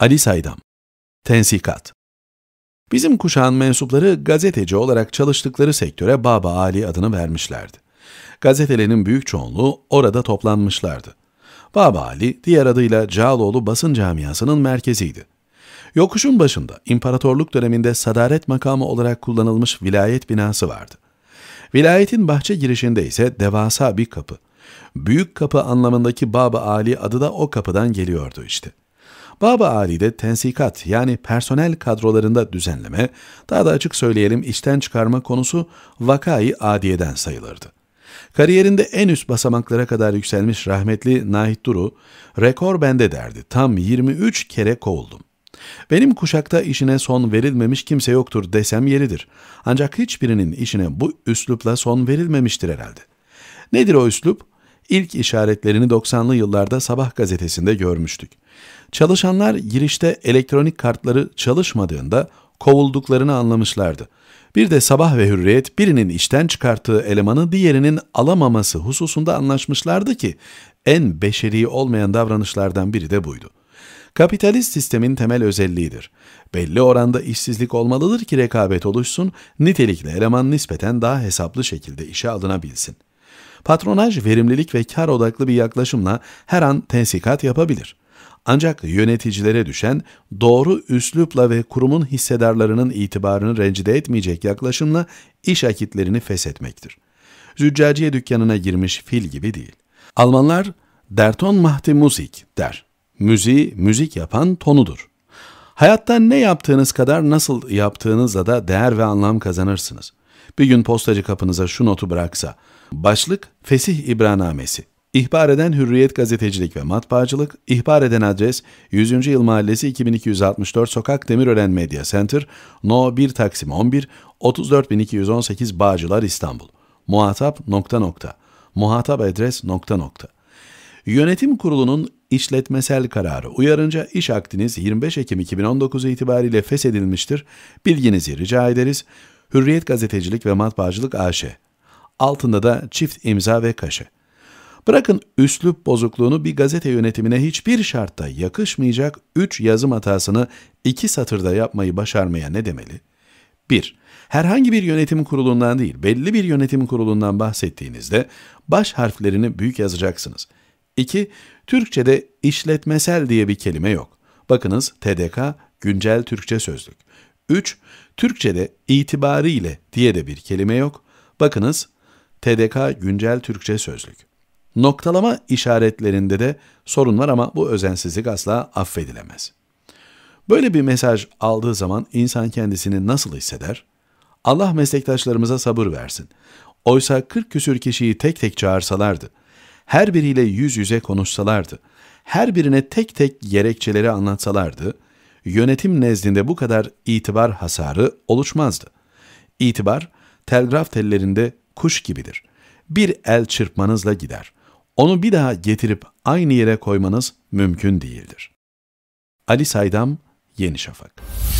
Ali Saydam Tensikat Bizim kuşağın mensupları gazeteci olarak çalıştıkları sektöre Baba Ali adını vermişlerdi. Gazetelerin büyük çoğunluğu orada toplanmışlardı. Baba Ali, diğer adıyla Cağaloğlu basın camiasının merkeziydi. Yokuşun başında imparatorluk döneminde sadaret makamı olarak kullanılmış vilayet binası vardı. Vilayetin bahçe girişinde ise devasa bir kapı. Büyük kapı anlamındaki Baba Ali adı da o kapıdan geliyordu işte. Baba Ali'de tensikat yani personel kadrolarında düzenleme, daha da açık söyleyelim içten çıkarma konusu vakayı adiyeden sayılırdı. Kariyerinde en üst basamaklara kadar yükselmiş rahmetli Nahit Duru, rekor bende derdi. Tam 23 kere kovuldum. Benim kuşakta işine son verilmemiş kimse yoktur desem yeridir. Ancak hiçbirinin işine bu üslupla son verilmemiştir herhalde. Nedir o üslup? İlk işaretlerini 90'lı yıllarda Sabah gazetesinde görmüştük. Çalışanlar girişte elektronik kartları çalışmadığında kovulduklarını anlamışlardı. Bir de Sabah ve Hürriyet birinin işten çıkarttığı elemanı diğerinin alamaması hususunda anlaşmışlardı ki en beşeri olmayan davranışlardan biri de buydu. Kapitalist sistemin temel özelliğidir. Belli oranda işsizlik olmalıdır ki rekabet oluşsun, nitelikli eleman nispeten daha hesaplı şekilde işe alınabilsin.'' Patronaj verimlilik ve kar odaklı bir yaklaşımla her an tensikat yapabilir. Ancak yöneticilere düşen doğru üslupla ve kurumun hissedarlarının itibarını rencide etmeyecek yaklaşımla iş akitlerini feshetmektir. Züccaciye dükkanına girmiş fil gibi değil. Almanlar Derton mahdi Musik der. Müziği müzik yapan tonudur. Hayatta ne yaptığınız kadar nasıl yaptığınızla da değer ve anlam kazanırsınız. Bir gün postacı kapınıza şu notu bıraksa. Başlık Fesih İbranamesi. İhbar eden Hürriyet Gazetecilik ve Matbaacılık, ihbar eden adres 100. Yıl Mahallesi 2264 Sokak Demirören Medya Center, No 1 Taksim 11, 34218 Bağcılar İstanbul. Muhatap nokta nokta. Muhatap adres nokta nokta. Yönetim kurulunun işletmesel kararı uyarınca iş aktiniz 25 Ekim 2019 itibariyle feshedilmiştir. Bilginizi rica ederiz. Hürriyet Gazetecilik ve Matbaacılık AŞ. E. Altında da çift imza ve kaşe. Bırakın üslup bozukluğunu bir gazete yönetimine hiçbir şartta yakışmayacak 3 yazım hatasını 2 satırda yapmayı başarmaya ne demeli? 1. Herhangi bir yönetim kurulundan değil, belli bir yönetim kurulundan bahsettiğinizde baş harflerini büyük yazacaksınız. 2. Türkçede işletmesel diye bir kelime yok. Bakınız TDK Güncel Türkçe Sözlük. 3. Türkçede itibariyle diye de bir kelime yok. Bakınız TDK Güncel Türkçe Sözlük. Noktalama işaretlerinde de sorun var ama bu özensizlik asla affedilemez. Böyle bir mesaj aldığı zaman insan kendisini nasıl hisseder? Allah meslektaşlarımıza sabır versin. Oysa 40 küsür kişiyi tek tek çağırsalardı, her biriyle yüz yüze konuşsalardı, her birine tek tek gerekçeleri anlatsalardı, yönetim nezdinde bu kadar itibar hasarı oluşmazdı. İtibar, telgraf tellerinde kuş gibidir. Bir el çırpmanızla gider. Onu bir daha getirip aynı yere koymanız mümkün değildir. Ali Saydam, Yeni Şafak